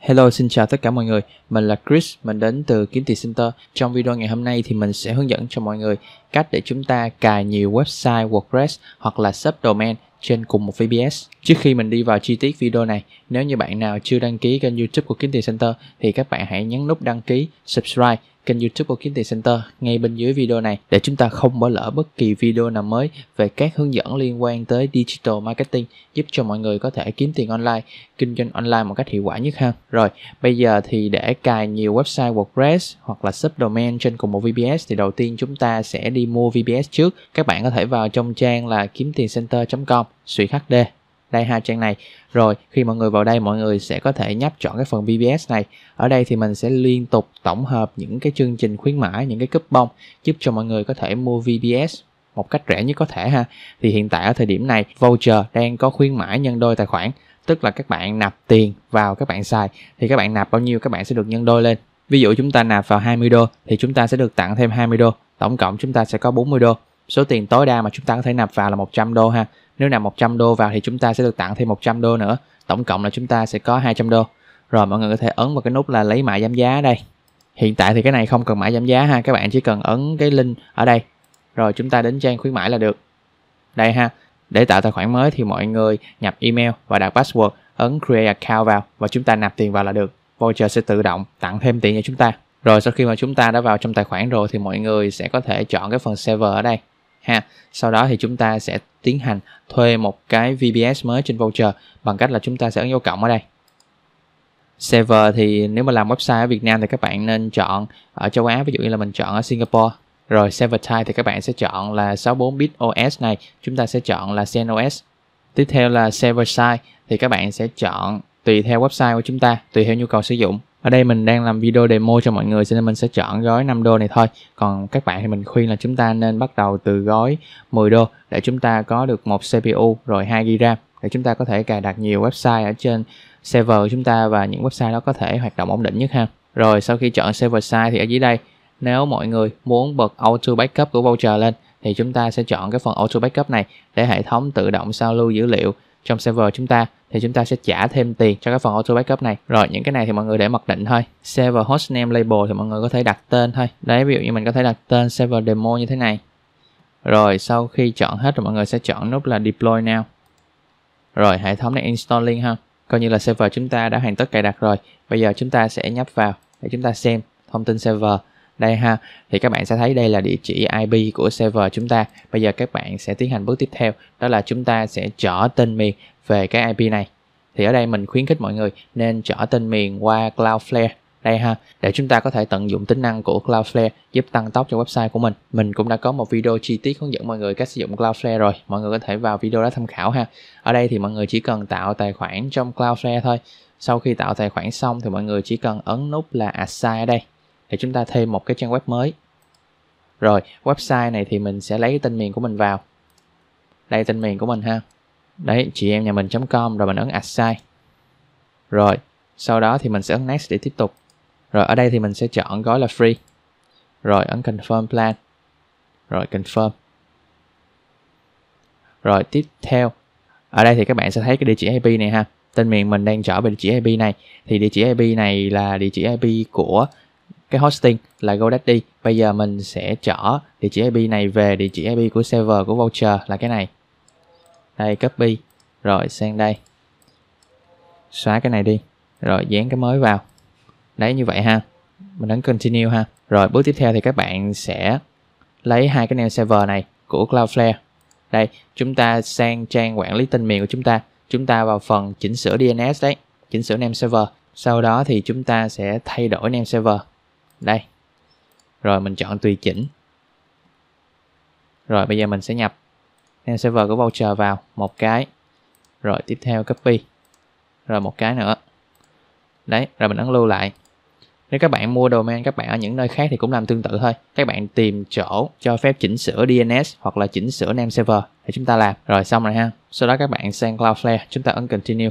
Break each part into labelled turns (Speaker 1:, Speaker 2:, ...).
Speaker 1: Hello, xin chào tất cả mọi người. Mình là Chris, mình đến từ Kiếm Tiền Center. Trong video ngày hôm nay thì mình sẽ hướng dẫn cho mọi người cách để chúng ta cài nhiều website WordPress hoặc là subdomain trên cùng một VPS. Trước khi mình đi vào chi tiết video này, nếu như bạn nào chưa đăng ký kênh YouTube của Kiếm Tiền Center thì các bạn hãy nhấn nút đăng ký, subscribe kênh youtube của Kiếm Tiền Center ngay bên dưới video này để chúng ta không bỏ lỡ bất kỳ video nào mới về các hướng dẫn liên quan tới digital marketing giúp cho mọi người có thể kiếm tiền online, kinh doanh online một cách hiệu quả nhất ha. Rồi, bây giờ thì để cài nhiều website WordPress hoặc là subdomain trên cùng một VPS thì đầu tiên chúng ta sẽ đi mua VPS trước. Các bạn có thể vào trong trang là kiếm tiền center com suy hd đây hai trang này rồi khi mọi người vào đây mọi người sẽ có thể nhấp chọn cái phần BBS này ở đây thì mình sẽ liên tục tổng hợp những cái chương trình khuyến mãi những cái coupon giúp cho mọi người có thể mua VBS một cách rẻ nhất có thể ha thì hiện tại ở thời điểm này voucher đang có khuyến mãi nhân đôi tài khoản tức là các bạn nạp tiền vào các bạn xài thì các bạn nạp bao nhiêu các bạn sẽ được nhân đôi lên ví dụ chúng ta nạp vào 20 đô thì chúng ta sẽ được tặng thêm 20 đô tổng cộng chúng ta sẽ có 40 đô số tiền tối đa mà chúng ta có thể nạp vào là 100 đô ha nếu nào 100 đô vào thì chúng ta sẽ được tặng thêm 100 đô nữa. Tổng cộng là chúng ta sẽ có 200 đô. Rồi mọi người có thể ấn vào cái nút là lấy mã giảm giá đây. Hiện tại thì cái này không cần mã giảm giá ha, các bạn chỉ cần ấn cái link ở đây. Rồi chúng ta đến trang khuyến mãi là được. Đây ha. Để tạo tài khoản mới thì mọi người nhập email và đặt password, ấn create account vào và chúng ta nạp tiền vào là được. Voucher sẽ tự động tặng thêm tiền cho chúng ta. Rồi sau khi mà chúng ta đã vào trong tài khoản rồi thì mọi người sẽ có thể chọn cái phần server ở đây ha sau đó thì chúng ta sẽ tiến hành thuê một cái VPS mới trên voucher bằng cách là chúng ta sẽ ấn dấu cộng ở đây server thì nếu mà làm website ở Việt Nam thì các bạn nên chọn ở châu Á ví dụ như là mình chọn ở Singapore rồi server type thì các bạn sẽ chọn là 64 bit OS này chúng ta sẽ chọn là CNOS tiếp theo là server size thì các bạn sẽ chọn tùy theo website của chúng ta tùy theo nhu cầu sử dụng ở đây mình đang làm video demo cho mọi người nên mình sẽ chọn gói 5 đô này thôi còn các bạn thì mình khuyên là chúng ta nên bắt đầu từ gói 10 đô để chúng ta có được một CPU rồi 2 GB RAM để chúng ta có thể cài đặt nhiều website ở trên server của chúng ta và những website đó có thể hoạt động ổn định nhất ha rồi sau khi chọn server size thì ở dưới đây nếu mọi người muốn bật auto backup của voucher lên thì chúng ta sẽ chọn cái phần auto backup này để hệ thống tự động sao lưu dữ liệu trong server chúng ta thì chúng ta sẽ trả thêm tiền cho cái phần auto backup này rồi những cái này thì mọi người để mặc định thôi server hostname label thì mọi người có thể đặt tên thôi đấy ví dụ như mình có thể đặt tên server demo như thế này rồi sau khi chọn hết rồi mọi người sẽ chọn nút là deploy now rồi hệ thống này installing ha coi như là server chúng ta đã hoàn tất cài đặt rồi bây giờ chúng ta sẽ nhấp vào để chúng ta xem thông tin server đây ha thì các bạn sẽ thấy đây là địa chỉ IP của server chúng ta bây giờ các bạn sẽ tiến hành bước tiếp theo đó là chúng ta sẽ chở tên miền về cái IP này thì ở đây mình khuyến khích mọi người nên chở tên miền qua Cloudflare đây ha để chúng ta có thể tận dụng tính năng của Cloudflare giúp tăng tốc cho website của mình. Mình cũng đã có một video chi tiết hướng dẫn mọi người cách sử dụng Cloudflare rồi, mọi người có thể vào video đó tham khảo ha. Ở đây thì mọi người chỉ cần tạo tài khoản trong Cloudflare thôi. Sau khi tạo tài khoản xong thì mọi người chỉ cần ấn nút là assign ở đây thì chúng ta thêm một cái trang web mới rồi website này thì mình sẽ lấy cái tên miền của mình vào đây tên miền của mình ha đấy chị em nhà mình com rồi mình ấn add site rồi sau đó thì mình sẽ ấn next để tiếp tục rồi ở đây thì mình sẽ chọn gói là free rồi ấn confirm plan rồi confirm rồi tiếp theo ở đây thì các bạn sẽ thấy cái địa chỉ IP này ha tên miền mình đang trở về địa chỉ IP này thì địa chỉ IP này là địa chỉ IP của cái hosting là GoDaddy. Bây giờ mình sẽ trở địa chỉ IP này về địa chỉ IP của server của voucher là cái này. Đây copy rồi sang đây. Xóa cái này đi, rồi dán cái mới vào. Đấy như vậy ha. Mình ấn continue ha. Rồi bước tiếp theo thì các bạn sẽ lấy hai cái neo server này của Cloudflare. Đây, chúng ta sang trang quản lý tên miền của chúng ta, chúng ta vào phần chỉnh sửa DNS đấy, chỉnh sửa name server. Sau đó thì chúng ta sẽ thay đổi name server đây rồi mình chọn tùy chỉnh rồi bây giờ mình sẽ nhập neo server của voucher vào một cái rồi tiếp theo copy rồi một cái nữa đấy rồi mình ấn lưu lại nếu các bạn mua domain các bạn ở những nơi khác thì cũng làm tương tự thôi các bạn tìm chỗ cho phép chỉnh sửa DNS hoặc là chỉnh sửa name server để chúng ta làm rồi xong rồi ha sau đó các bạn sang Cloudflare chúng ta ấn continue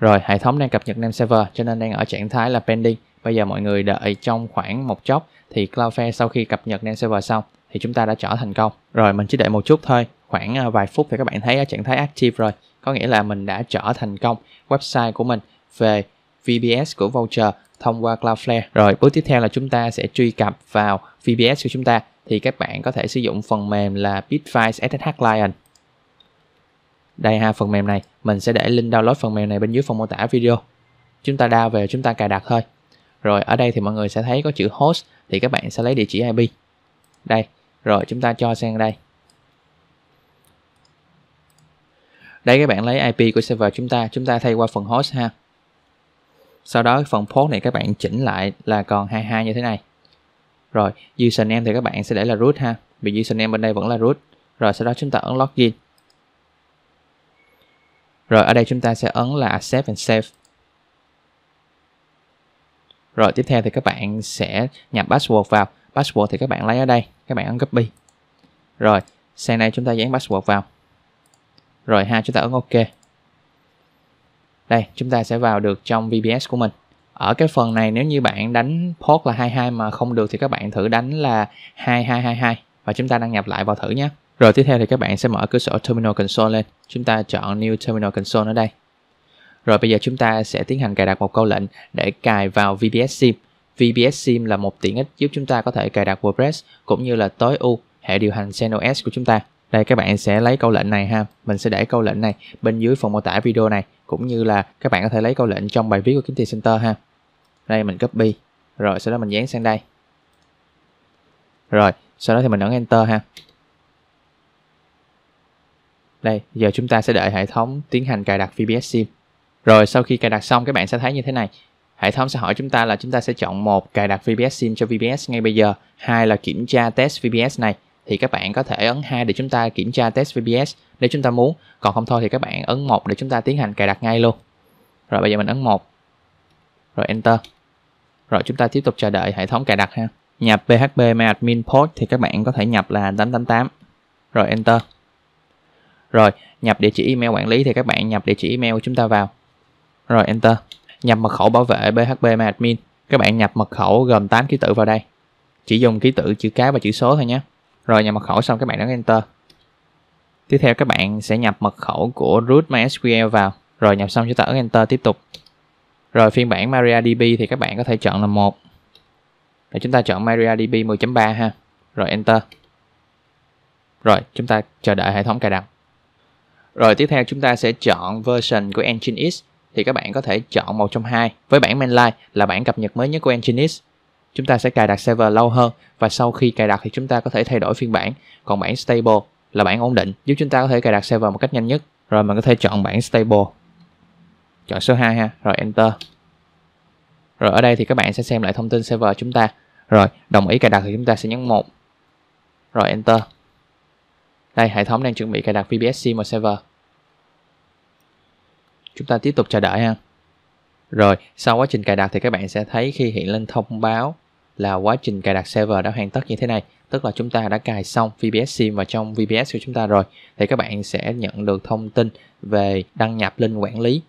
Speaker 1: rồi hệ thống đang cập nhật name server cho nên đang ở trạng thái là pending Bây giờ mọi người đợi trong khoảng một chốc thì Cloudflare sau khi cập nhật lên server xong thì chúng ta đã trở thành công. Rồi mình chỉ đợi một chút thôi, khoảng à, vài phút thì các bạn thấy ở à, trạng thái active rồi, có nghĩa là mình đã trở thành công website của mình về VBS của voucher thông qua Cloudflare. Rồi bước tiếp theo là chúng ta sẽ truy cập vào VBS của chúng ta thì các bạn có thể sử dụng phần mềm là Bitfice SSH Client. Đây ha phần mềm này, mình sẽ để link download phần mềm này bên dưới phần mô tả video. Chúng ta đao về chúng ta cài đặt thôi. Rồi ở đây thì mọi người sẽ thấy có chữ host thì các bạn sẽ lấy địa chỉ IP. Đây, rồi chúng ta cho sang đây. Đây các bạn lấy IP của server chúng ta, chúng ta thay qua phần host ha. Sau đó phần port này các bạn chỉnh lại là còn 22 như thế này. Rồi, username thì các bạn sẽ để là root ha, vì username bên đây vẫn là root. Rồi sau đó chúng ta ấn login. Rồi ở đây chúng ta sẽ ấn là accept and save rồi tiếp theo thì các bạn sẽ nhập password vào password thì các bạn lấy ở đây các bạn ấn copy rồi sang đây chúng ta dán password vào rồi ha chúng ta ấn ok đây chúng ta sẽ vào được trong VBS của mình ở cái phần này nếu như bạn đánh port là 22 mà không được thì các bạn thử đánh là 2222 và chúng ta đăng nhập lại vào thử nhé. Rồi tiếp theo thì các bạn sẽ mở cửa sổ Terminal Console lên. Chúng ta chọn New Terminal Console ở đây. Rồi bây giờ chúng ta sẽ tiến hành cài đặt một câu lệnh để cài vào VBS Sim. VBS Sim là một tiện ích giúp chúng ta có thể cài đặt WordPress cũng như là tối ưu hệ điều hành CentOS của chúng ta. Đây các bạn sẽ lấy câu lệnh này ha, mình sẽ để câu lệnh này bên dưới phần mô tả video này cũng như là các bạn có thể lấy câu lệnh trong bài viết của Kiếm Tiền Center ha. Đây mình copy, rồi sau đó mình dán sang đây. Rồi, sau đó thì mình ấn Enter ha. Đây, giờ chúng ta sẽ đợi hệ thống tiến hành cài đặt VBS Sim. Rồi sau khi cài đặt xong các bạn sẽ thấy như thế này. Hệ thống sẽ hỏi chúng ta là chúng ta sẽ chọn một cài đặt VPS SIM cho VPS ngay bây giờ, hai là kiểm tra test VPS này thì các bạn có thể ấn 2 để chúng ta kiểm tra test VPS nếu chúng ta muốn, còn không thôi thì các bạn ấn 1 để chúng ta tiến hành cài đặt ngay luôn. Rồi bây giờ mình ấn 1. Rồi enter. Rồi chúng ta tiếp tục chờ đợi hệ thống cài đặt ha. Nhập PHP admin port thì các bạn có thể nhập là 888. Rồi enter. Rồi, nhập địa chỉ email quản lý thì các bạn nhập địa chỉ email của chúng ta vào rồi enter nhập mật khẩu bảo vệ php admin các bạn nhập mật khẩu gồm 8 ký tự vào đây chỉ dùng ký tự chữ cái và chữ số thôi nhé rồi nhập mật khẩu xong các bạn nhấn enter tiếp theo các bạn sẽ nhập mật khẩu của root mysql vào rồi nhập xong chúng ta ấn enter tiếp tục rồi phiên bản MariaDB thì các bạn có thể chọn là một và chúng ta chọn MariaDB 10.3 ha rồi enter rồi chúng ta chờ đợi hệ thống cài đặt rồi tiếp theo chúng ta sẽ chọn version của Nginx thì các bạn có thể chọn một trong hai. Với bản mainline là bản cập nhật mới nhất của Nginx, chúng ta sẽ cài đặt server lâu hơn và sau khi cài đặt thì chúng ta có thể thay đổi phiên bản. Còn bản stable là bản ổn định giúp chúng ta có thể cài đặt server một cách nhanh nhất. Rồi mình có thể chọn bản stable. Chọn số 2 ha, rồi enter. Rồi ở đây thì các bạn sẽ xem lại thông tin server chúng ta. Rồi, đồng ý cài đặt thì chúng ta sẽ nhấn một Rồi enter. Đây, hệ thống đang chuẩn bị cài đặt một server chúng ta tiếp tục chờ đợi ha rồi sau quá trình cài đặt thì các bạn sẽ thấy khi hiện lên thông báo là quá trình cài đặt server đã hoàn tất như thế này tức là chúng ta đã cài xong VPS SIM vào trong VPS của chúng ta rồi thì các bạn sẽ nhận được thông tin về đăng nhập link quản lý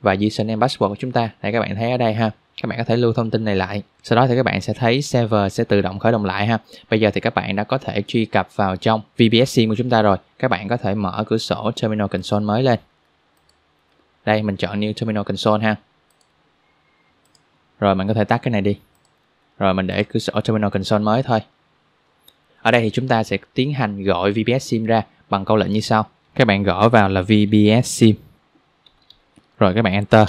Speaker 1: và username password của chúng ta thì các bạn thấy ở đây ha các bạn có thể lưu thông tin này lại sau đó thì các bạn sẽ thấy server sẽ tự động khởi động lại ha bây giờ thì các bạn đã có thể truy cập vào trong VPS SIM của chúng ta rồi các bạn có thể mở cửa sổ terminal console mới lên đây mình chọn New Terminal Console ha Rồi mình có thể tắt cái này đi Rồi mình để cứ sổ Terminal Console mới thôi Ở đây thì chúng ta sẽ tiến hành gọi VBS SIM ra bằng câu lệnh như sau Các bạn gõ vào là VBS SIM Rồi các bạn Enter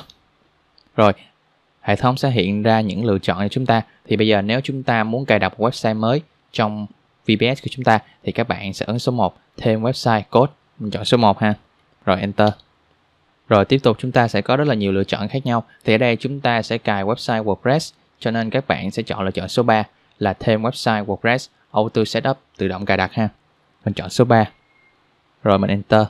Speaker 1: Rồi hệ thống sẽ hiện ra những lựa chọn cho chúng ta Thì bây giờ nếu chúng ta muốn cài đặt một website mới trong VBS của chúng ta thì các bạn sẽ ấn số 1 thêm website code mình chọn số 1 ha rồi enter rồi tiếp tục chúng ta sẽ có rất là nhiều lựa chọn khác nhau. Thì ở đây chúng ta sẽ cài website WordPress cho nên các bạn sẽ chọn lựa chọn số 3 là thêm website WordPress auto setup tự động cài đặt ha. Mình chọn số 3. Rồi mình enter.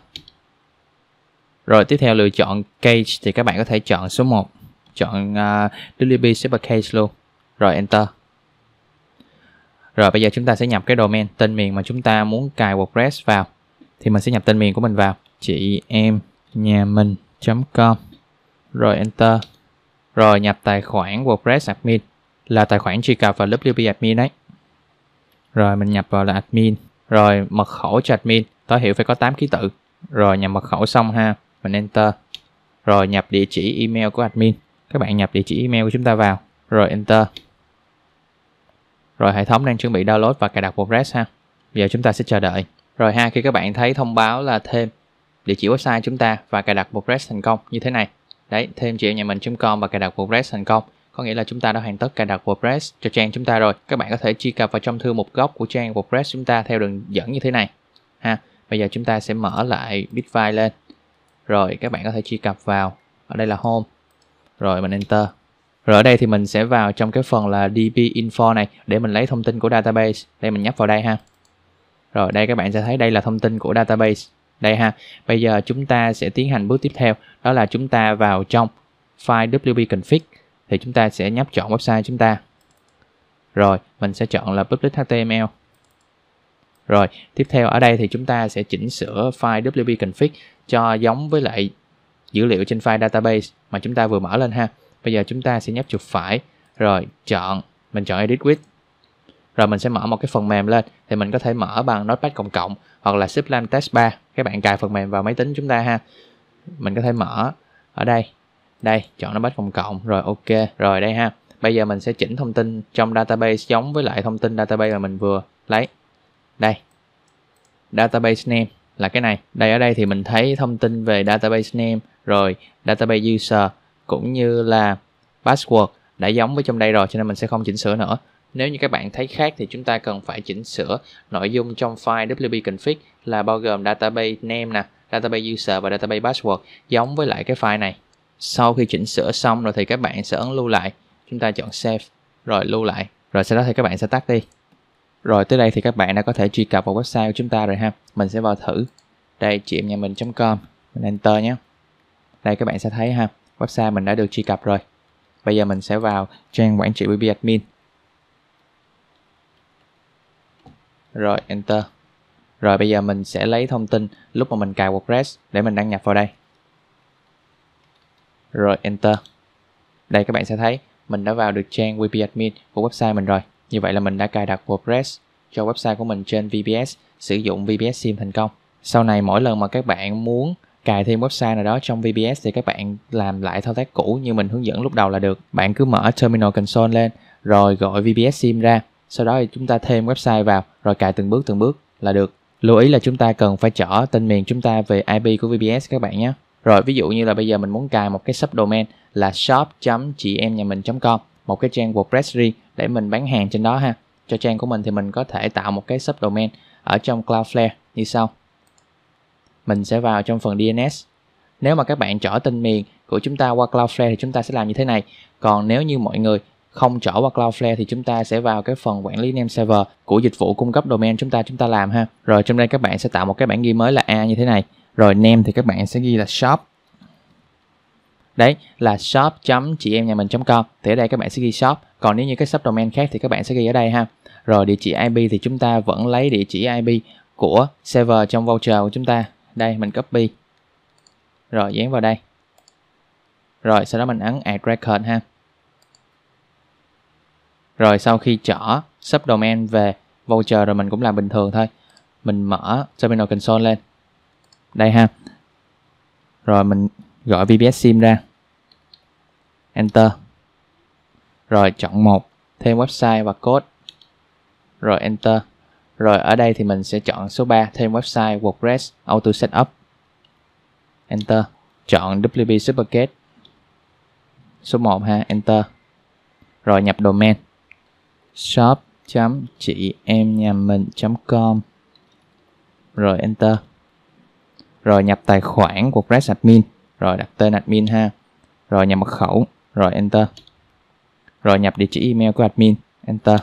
Speaker 1: Rồi tiếp theo lựa chọn cage thì các bạn có thể chọn số 1, chọn uh, à, Delivery Server Cage luôn. Rồi enter. Rồi bây giờ chúng ta sẽ nhập cái domain tên miền mà chúng ta muốn cài WordPress vào. Thì mình sẽ nhập tên miền của mình vào chị em nhà mình com rồi enter rồi nhập tài khoản WordPress admin là tài khoản truy cập vào WP admin đấy rồi mình nhập vào là admin rồi mật khẩu cho admin tối thiểu phải có 8 ký tự rồi nhập mật khẩu xong ha mình enter rồi nhập địa chỉ email của admin các bạn nhập địa chỉ email của chúng ta vào rồi enter rồi hệ thống đang chuẩn bị download và cài đặt WordPress ha giờ chúng ta sẽ chờ đợi rồi ha khi các bạn thấy thông báo là thêm địa chỉ website chúng ta và cài đặt wordpress thành công như thế này. Đấy, thêm chị em nhà mình.com và cài đặt wordpress thành công có nghĩa là chúng ta đã hoàn tất cài đặt WordPress cho trang chúng ta rồi. Các bạn có thể truy cập vào trong thư mục gốc của trang WordPress chúng ta theo đường dẫn như thế này. Ha, bây giờ chúng ta sẽ mở lại Bitfile lên. Rồi các bạn có thể truy cập vào. Ở đây là home. Rồi mình enter. Rồi ở đây thì mình sẽ vào trong cái phần là DB info này để mình lấy thông tin của database. Đây mình nhấp vào đây ha. Rồi đây các bạn sẽ thấy đây là thông tin của database. Đây ha, bây giờ chúng ta sẽ tiến hành bước tiếp theo, đó là chúng ta vào trong file WP config thì chúng ta sẽ nhấp chọn website chúng ta. Rồi, mình sẽ chọn là public HTML. Rồi, tiếp theo ở đây thì chúng ta sẽ chỉnh sửa file WP config cho giống với lại dữ liệu trên file database mà chúng ta vừa mở lên ha. Bây giờ chúng ta sẽ nhấp chuột phải, rồi chọn, mình chọn edit with rồi mình sẽ mở một cái phần mềm lên thì mình có thể mở bằng notepad cộng cộng hoặc là Sublime Text 3 các bạn cài phần mềm vào máy tính chúng ta ha mình có thể mở ở đây đây chọn notepad cộng cộng rồi ok rồi đây ha bây giờ mình sẽ chỉnh thông tin trong database giống với lại thông tin database mà mình vừa lấy đây database name là cái này đây ở đây thì mình thấy thông tin về database name rồi database user cũng như là password đã giống với trong đây rồi cho nên mình sẽ không chỉnh sửa nữa nếu như các bạn thấy khác thì chúng ta cần phải chỉnh sửa nội dung trong file WP config là bao gồm database name nè, database user và database password giống với lại cái file này. Sau khi chỉnh sửa xong rồi thì các bạn sẽ ấn lưu lại. Chúng ta chọn save rồi lưu lại. Rồi sau đó thì các bạn sẽ tắt đi. Rồi tới đây thì các bạn đã có thể truy cập vào website của chúng ta rồi ha. Mình sẽ vào thử. Đây chuyện nhà mình.com, mình enter nhé. Đây các bạn sẽ thấy ha, website mình đã được truy cập rồi. Bây giờ mình sẽ vào trang quản trị wp admin. rồi Enter. Rồi bây giờ mình sẽ lấy thông tin lúc mà mình cài WordPress để mình đăng nhập vào đây. Rồi Enter. Đây các bạn sẽ thấy mình đã vào được trang wp-admin của website mình rồi. Như vậy là mình đã cài đặt WordPress cho website của mình trên VPS, sử dụng VPS SIM thành công. Sau này mỗi lần mà các bạn muốn cài thêm website nào đó trong VPS thì các bạn làm lại thao tác cũ như mình hướng dẫn lúc đầu là được. Bạn cứ mở Terminal Console lên rồi gọi VPS SIM ra sau đó thì chúng ta thêm website vào rồi cài từng bước từng bước là được lưu ý là chúng ta cần phải chở tên miền chúng ta về IP của VPS các bạn nhé rồi ví dụ như là bây giờ mình muốn cài một cái subdomain là shop chị em nhà mình com một cái trang WordPress riêng để mình bán hàng trên đó ha cho trang của mình thì mình có thể tạo một cái subdomain ở trong Cloudflare như sau mình sẽ vào trong phần DNS nếu mà các bạn chở tên miền của chúng ta qua Cloudflare thì chúng ta sẽ làm như thế này còn nếu như mọi người không trở qua Cloudflare thì chúng ta sẽ vào cái phần quản lý name server của dịch vụ cung cấp domain chúng ta chúng ta làm ha. Rồi trong đây các bạn sẽ tạo một cái bản ghi mới là A như thế này. Rồi name thì các bạn sẽ ghi là shop. Đấy là shop chị em nhà mình com thì ở đây các bạn sẽ ghi shop. Còn nếu như cái subdomain khác thì các bạn sẽ ghi ở đây ha. Rồi địa chỉ IP thì chúng ta vẫn lấy địa chỉ IP của server trong voucher của chúng ta. Đây mình copy. Rồi dán vào đây. Rồi sau đó mình ấn add record ha rồi sau khi chở subdomain về voucher rồi mình cũng làm bình thường thôi mình mở terminal console lên đây ha rồi mình gọi VPS sim ra enter rồi chọn một thêm website và code rồi enter rồi ở đây thì mình sẽ chọn số 3 thêm website WordPress auto setup enter chọn WP supercat số 1 ha enter rồi nhập domain shop chị em nhà mình com rồi enter rồi nhập tài khoản của Crash Admin rồi đặt tên admin ha rồi nhập mật khẩu rồi enter rồi nhập địa chỉ email của admin enter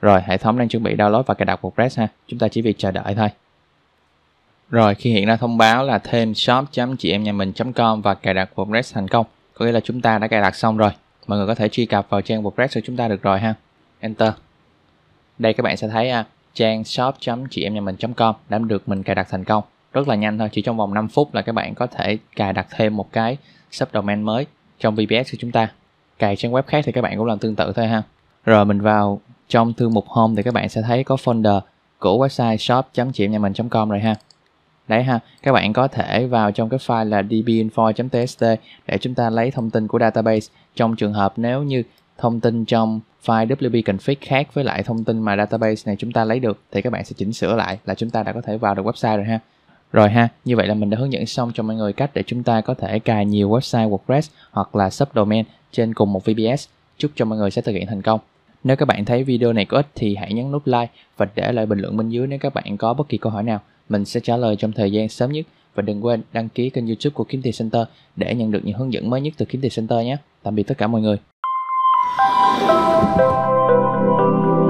Speaker 1: rồi hệ thống đang chuẩn bị download và cài đặt của WordPress ha chúng ta chỉ việc chờ đợi thôi rồi khi hiện ra thông báo là thêm shop chị em nhà mình com và cài đặt của WordPress thành công có nghĩa là chúng ta đã cài đặt xong rồi mọi người có thể truy cập vào trang WordPress của chúng ta được rồi ha. Enter. Đây các bạn sẽ thấy uh, trang shop.chị em nhà mình.com đã được mình cài đặt thành công. Rất là nhanh thôi, chỉ trong vòng 5 phút là các bạn có thể cài đặt thêm một cái subdomain mới trong VPS của chúng ta. Cài trang web khác thì các bạn cũng làm tương tự thôi ha. Rồi mình vào trong thư mục home thì các bạn sẽ thấy có folder của website shop.chị em nhà mình.com rồi ha đấy ha các bạn có thể vào trong cái file là dbinfo.txt để chúng ta lấy thông tin của database trong trường hợp nếu như thông tin trong file wp-config khác với lại thông tin mà database này chúng ta lấy được thì các bạn sẽ chỉnh sửa lại là chúng ta đã có thể vào được website rồi ha. Rồi ha, như vậy là mình đã hướng dẫn xong cho mọi người cách để chúng ta có thể cài nhiều website WordPress hoặc là subdomain trên cùng một VPS. Chúc cho mọi người sẽ thực hiện thành công. Nếu các bạn thấy video này có ích thì hãy nhấn nút like và để lại bình luận bên dưới nếu các bạn có bất kỳ câu hỏi nào. Mình sẽ trả lời trong thời gian sớm nhất và đừng quên đăng ký kênh youtube của Kiếm Tiền Center để nhận được những hướng dẫn mới nhất từ Kiếm Tiền Center nhé tạm biệt tất cả mọi người